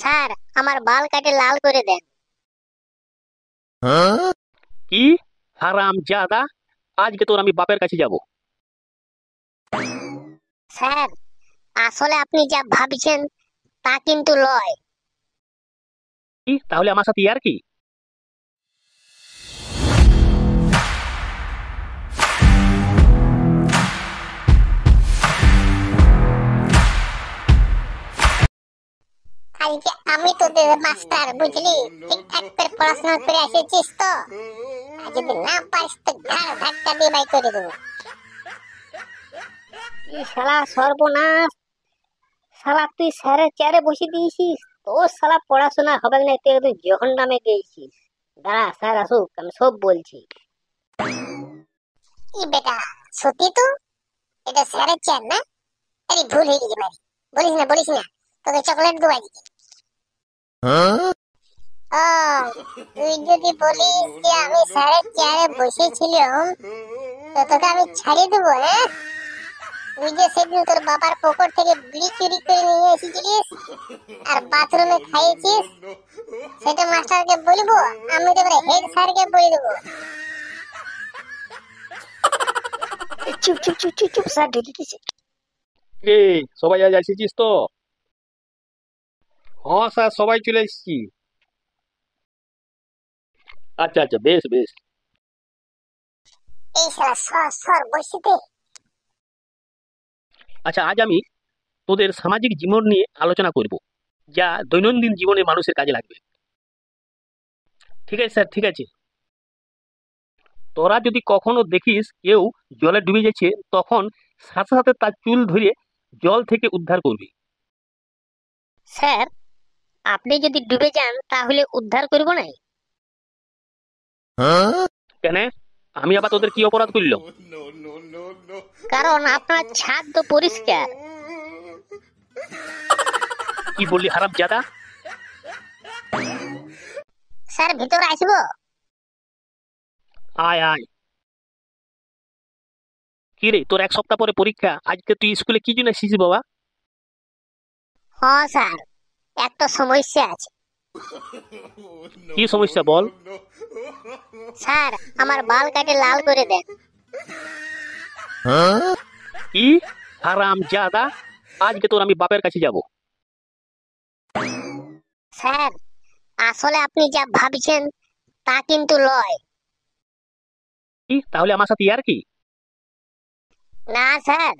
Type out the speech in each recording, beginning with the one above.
Sir আমার বাল কাটে লাল করে দেন হ্যাঁ? কি হারাম জাদা আজকে তোর আমি বাপের কাছে যাব স্যার আসলে আপনি যা ভাবছেন তা কিন্তু লয় কি তাহলে আমার সাথে আর কি এই যে আমি তোদের মাস্টার বুঝলি ঠিকঠাক করে পড়াশোনা করে এসেছিস তো যদি না পারিস তো ধাক্কা দিয়ে বাই করে দেবো শালা সর্বনাশ শালা তুই স্যারের চেয়ারে বসে দিয়েছিস তোর শালা পড়াশোনা হবে না তুই একদম জহন নামে গেছিস দাঁড়া স্যার আসুক আমি সব বলছি ই বেটা সত্যি তো এটা স্যারের চেয়ার না আরে ভুল হয়ে গেছে বলিস না বলিস না তোকে চকলেট দেবো আজকে তুই যদি বলিস যে আমি স্যারের চেয়ারে বসেছিলাম তো তোকে আমি ছাড়িয়ে দেবো হ্যাঁ তুই যে সেদিন তোর বাবার পকর থেকে বিড়ি চুরি করে নিয়ে এসেছিলিস আর বাথরুমে খাইয়েছিস সেটা মাস্টারকে বলবো আমি তোর হেড স্যারকে বলে দেবো চুপ চুপ চুপ চুপ চুপ স্যার ঢুকে গেছে সবাই আজ আসেছিস তো হ্যাঁ স্যার সবাই চলে এসছি আচ্ছা আচ্ছা বেশ বেশ আচ্ছা আজ আমি তোদের সামাজিক জীবন নিয়ে আলোচনা করব যা দৈনন্দিন জীবনে মানুষের কাজে লাগবে ঠিক আছে স্যার ঠিক আছে তোরা যদি কখনো দেখিস কেউ জলে ডুবে গেছে তখন সাথে সাথে তার চুল ধরে জল থেকে উদ্ধার করবি স্যার আপনি যদি ডুবে যান তাহলে উদ্ধার করব নাই হ্যাঁ? কেন আমি আবার তোদের কি অপরাধ করল কারণ আপনার ছাদ তো পরিষ্কার কি বললি হারাম জাদা স্যার ভিতরে আসব আয় আয় কি রে তোর এক সপ্তাহ পরে পরীক্ষা আজকে তুই স্কুলে কি জন্য এসেছিস বাবা হ্যাঁ স্যার একটা সমস্যা আছে কি সমস্যা বল স্যার আমার বাল কাটে লাল করে দেন হ্যাঁ? কি হারাম জাদা আজকে তোর আমি বাপের কাছে যাব স্যার আসলে আপনি যা ভাবছেন তা কিন্তু লয় কি তাহলে আমার সাথে ইয়ার কি না স্যার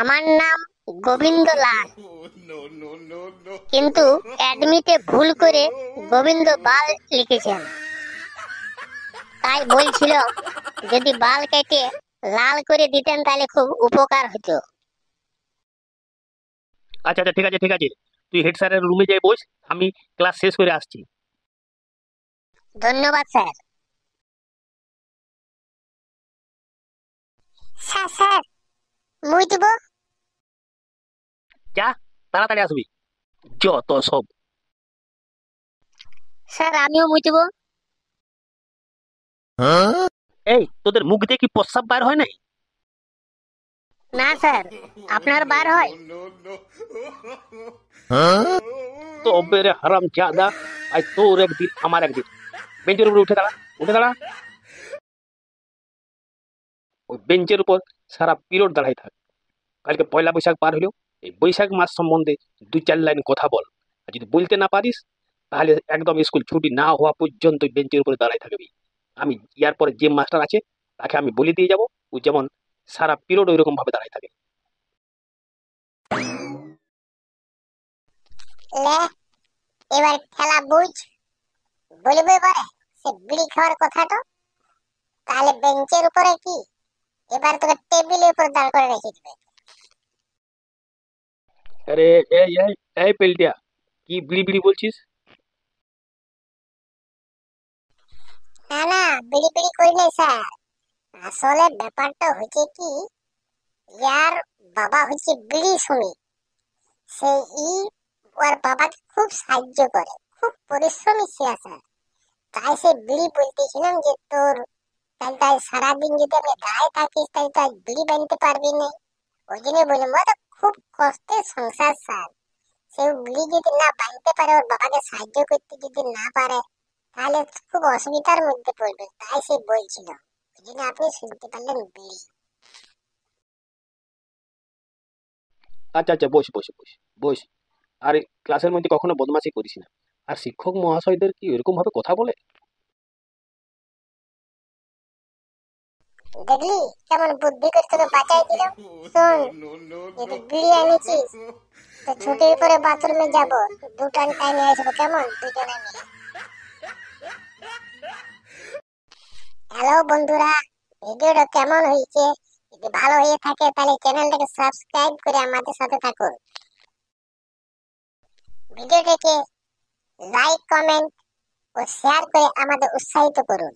আমার নাম গোবিন্দ লাল কিন্তু অ্যাডমিটে ভুল করে গোবিন্দ বাল লিখেছেন তাই বলছিল যদি বাল কেটে লাল করে দিতেন তাহলে খুব উপকার হতো আচ্ছা আচ্ছা ঠিক আছে ঠিক আছে তুই হেড স্যারের রুমে যাই বস আমি ক্লাস শেষ করে আসছি ধন্যবাদ স্যার স্যার স্যার মুই দিব যা তাড়াতাড়ি আসবি যত সব স্যার আমিও এই তোদের মুখ দিয়ে কি প্রস্রাব বার হয় নাই না স্যার আপনার বার হয় তবে রে হারাম জাদা আজ তোর একদিন আমার একদিন বেঞ্চের উপরে উঠে দাঁড়া উঠে দাঁড়া ওই বেঞ্চের উপর সারা পিরিয়ড দাঁড়াই থাক কালকে পয়লা বৈশাখ পার হলেও এই বৈশাখ মাস সম্বন্ধে দুই চার লাইন কথা বল আর যদি বলতে না পারিস তাহলে একদম স্কুল ছুটি না হওয়া পর্যন্ত বেঞ্চের উপরে দাঁড়াই থাকবি আমি ইয়ার পরে যে মাস্টার আছে তাকে আমি বলে দিয়ে যাব ও যেমন সারা পিরিয়ড ওই রকমভাবে দাঁড়ায় থাকে এবার খেলা বুঝ বলিবে এবারে সে বিড়ি খাওয়ার কথাটা তাহলে বেঞ্চের উপরে কি এবার তোকে টেবিলের উপর দাঁড় করে রেখে দেবে अरे ए ए ए पेल्टिया की बिली बिली बोल चीज ना ना बिली बिली कोई नहीं सर असले व्यापार तो होचे की यार बाबा होचे बिली सुनी से ई और बाबा की खूब सहायता करे खूब परिश्रमी से सर তাই সে বিড়ি বলতে ছিলাম যে তোর তাই সারাদিন যদি আমি গায়ে থাকিস তাই তো আজ বিড়ি বানিতে পারবি না ওই জন্য বললাম বলো খুব কষ্টে সংসার সার সে উগলি যদি না বাঁধতে পারে ওর বাবাকে সাহায্য করতে যদি না পারে তাহলে খুব অসুবিধার মধ্যে পড়বে তাই সে বলছিল যদি আপনি শুনতে পারলেন বিড়ি আচ্ছা আচ্ছা বসে বসে বসে বসে আর ক্লাসের মধ্যে কখনো বদমাশি করিস না আর শিক্ষক মহাশয়দের কি এরকম ভাবে কথা বলে দেখলি কেমন বুদ্ধি করে তোকে বাঁচাই দিল শোন বিড়ি তো ছুটির পরে বাথরুমে যাব দুটান টাইমে আসবো কেমন হ্যালো বন্ধুরা ভিডিওটা কেমন হয়েছে যদি ভালো হয়ে থাকে তাহলে চ্যানেলটাকে সাবস্ক্রাইব করে আমাদের সাথে থাকুন ভিডিওটাকে লাইক কমেন্ট ও শেয়ার করে আমাদের উৎসাহিত করুন